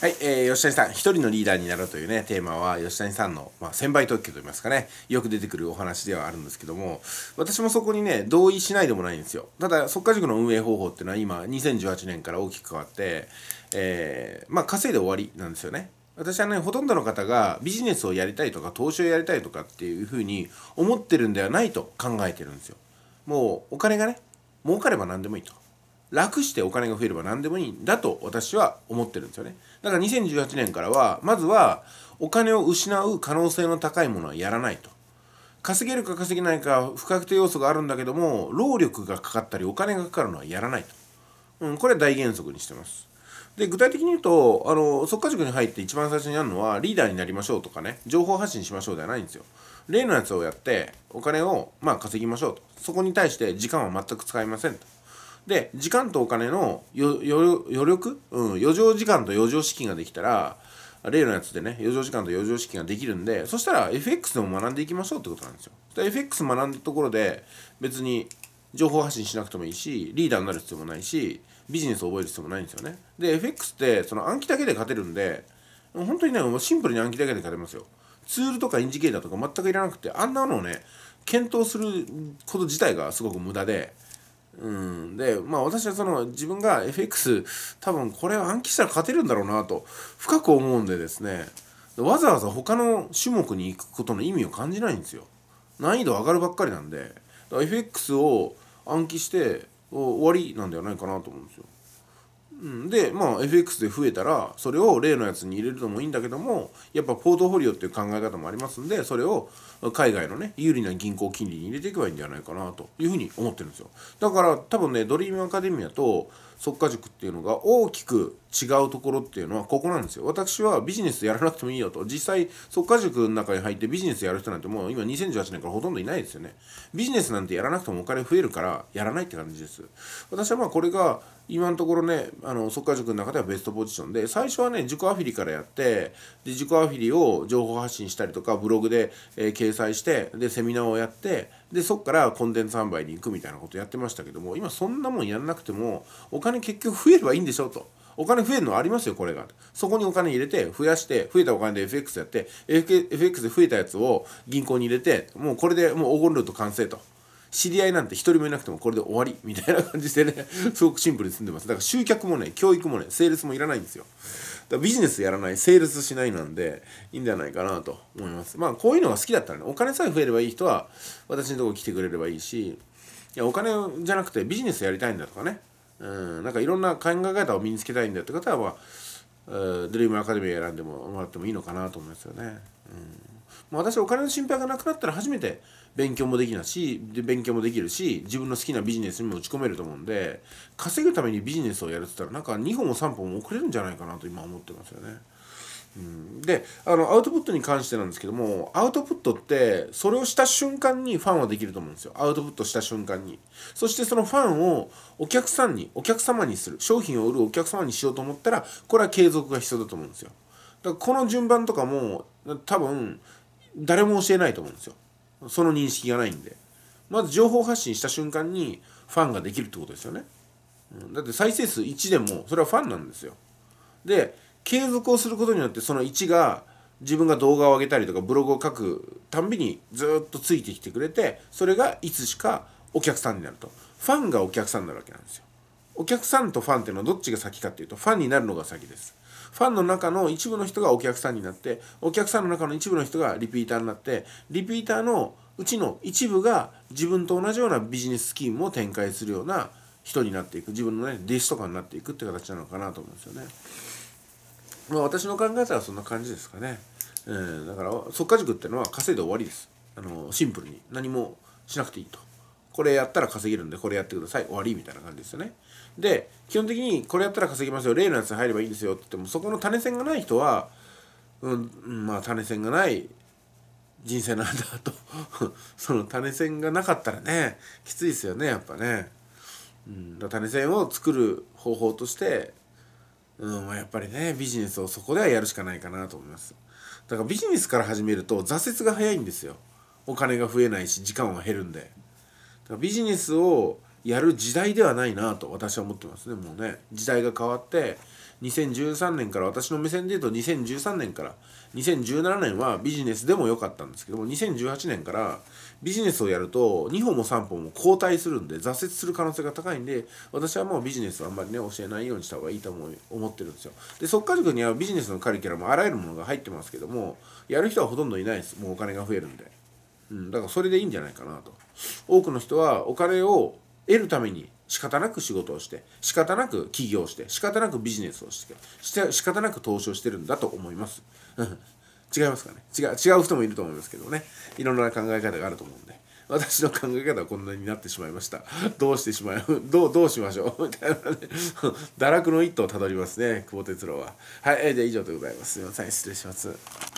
はい、えー、吉谷さん、一人のリーダーになろうというね、テーマは、吉谷さんの、まあ、先輩特許といいますかね、よく出てくるお話ではあるんですけども、私もそこにね、同意しないでもないんですよ。ただ、即果塾の運営方法っていうのは今、2018年から大きく変わって、えー、まあ、稼いで終わりなんですよね。私はね、ほとんどの方がビジネスをやりたいとか、投資をやりたいとかっていうふうに思ってるんではないと考えてるんですよ。もう、お金がね、儲かれば何でもいいと。楽してお金が増えれば何でもいいんだと私は思ってるんですよね。だから2018年からは、まずはお金を失う可能性の高いものはやらないと。稼げるか稼げないか不確定要素があるんだけども、労力がかかったりお金がかかるのはやらないと。うん、これは大原則にしてます。で、具体的に言うと、あの、即家塾に入って一番最初にやるのは、リーダーになりましょうとかね、情報発信しましょうではないんですよ。例のやつをやって、お金を、まあ、稼ぎましょうと。そこに対して時間は全く使いませんと。で時間とお金の余力、うん、余剰時間と余剰資金ができたら例のやつでね余剰時間と余剰資金ができるんでそしたら FX でも学んでいきましょうってことなんですよで FX 学んだところで別に情報発信しなくてもいいしリーダーになる必要もないしビジネスを覚える必要もないんですよねで FX ってその暗記だけで勝てるんで本当にねもうシンプルに暗記だけで勝てますよツールとかインジケーターとか全くいらなくてあんなのをね検討すること自体がすごく無駄でうん、でまあ私はその自分が FX 多分これ暗記したら勝てるんだろうなと深く思うんでですねわざわざ他の種目に行くことの意味を感じないんですよ難易度上がるばっかりなんで FX を暗記して終わりなんではないかなと思うんですようん、でまあ FX で増えたらそれを例のやつに入れるのもいいんだけどもやっぱポートフォリオっていう考え方もありますんでそれを海外のね有利な銀行金利に入れていけばいいんじゃないかなというふうに思ってるんですよだから多分ねドリームアカデミアと即果塾っていうのが大きく違うところっていうのはここなんですよ私はビジネスやらなくてもいいよと実際っか。塾の中に入ってビジネスやる人なんてもう今2018年からほとんどいないですよねビジネスなんてやらなくてもお金増えるからやらないって感じです私はまあこれが今のところねあの即果塾の中ではベストポジションで最初はね塾アフィリからやってで塾アフィリを情報発信したりとかブログで、えー、掲載してでセミナーをやってでそっからコンテンツ販売に行くみたいなことやってましたけども今そんなもんやんなくてもお金結局増えればいいんでしょと。お金増えるのありますよ、これが。そこにお金入れて、増やして、増えたお金で FX やって、FX で増えたやつを銀行に入れて、もうこれでもう黄金ルート完成と。知り合いなんて一人もいなくてもこれで終わりみたいな感じでねすごくシンプルに済んでます。だから集客もね、教育もね、セールスもいらないんですよ。だビジネスやらない、セールスしないなんで、いいんじゃないかなと思います。まあ、こういうのが好きだったらね、お金さえ増えればいい人は、私のとこ来てくれればいいし、いや、お金じゃなくてビジネスやりたいんだとかね、うん、なんかいろんな考え方を身につけたいんだって方は、まあ、ドリームアカデミー選んでももらってもいいのかなと思いますよね。うんまあ、私お金の心配がなくなったら初めて勉強もできなしで勉強もできるし自分の好きなビジネスにも打ち込めると思うんで稼ぐためにビジネスをやるって言ったらなんか2歩も3歩も遅れるんじゃないかなと今思ってますよね。うん、であのアウトプットに関してなんですけどもアウトプットってそれをした瞬間にファンはできると思うんですよアウトプットした瞬間にそしてそのファンをお客さんにお客様にする商品を売るお客様にしようと思ったらこれは継続が必要だと思うんですよだからこの順番とかも多分誰も教えないと思うんですよその認識がないんでまず情報発信した瞬間にファンができるってことですよね、うん、だって再生数1でもそれはファンなんですよで継続をすることによってその1が自分が動画を上げたりとかブログを書くたんびにずっとついてきてくれてそれがいつしかお客さんになるとファンがお客さんになるわけなんですよお客さんとファンっていうのはどっちが先かっていうとファンになるのが先ですファンの中の一部の人がお客さんになってお客さんの中の一部の人がリピーターになってリピーターのうちの一部が自分と同じようなビジネススキームを展開するような人になっていく自分のね弟子とかになっていくって形なのかなと思うんですよね。まあ、私の考えたらそんな感じですかね。えー、だから即家塾ってのは稼いで終わりです。あのシンプルに何もしなくていいと。これやったら稼げるんでこれやってください終わりみたいな感じですよねで基本的にこれやったら稼ぎますよ例のやつに入ればいいんですよって言ってもそこの種線がない人はうんまあ種線がない人生なんだと その種線がなかったらねきついですよねやっぱね、うん、だ種線を作る方法としてうんまあ、やっぱりねビジネスをそこではやるしかないかなと思いますだからビジネスから始めると挫折が早いんですよお金が増えないし時間は減るんでだからビジネスをやる時代ではないなと私は思ってますねもうね時代が変わって2013年から私の目線で言うと2013年から2017年はビジネスでも良かったんですけども2018年からビジネスをやると2歩も3歩も後退するんで挫折する可能性が高いんで私はもうビジネスはあんまりね教えないようにした方がいいと思思ってるんですよで即家塾にはビジネスのカリキュラムあらゆるものが入ってますけどもやる人はほとんどいないですもうお金が増えるんで。うん、だからそれでいいんじゃないかなと多くの人はお金を得るために仕方なく仕事をして仕方なく起業して仕方なくビジネスをしてして仕方なく投資をしてるんだと思います違いますかね違う違う人もいると思いますけどねいろんな考え方があると思うんで私の考え方はこんなになってしまいました。どうしてしまう どう、どうしましょうみたいなね。堕落の一途をたどりますね、久保哲郎は。はい、えじゃあ以上でございます。すいません、失礼します。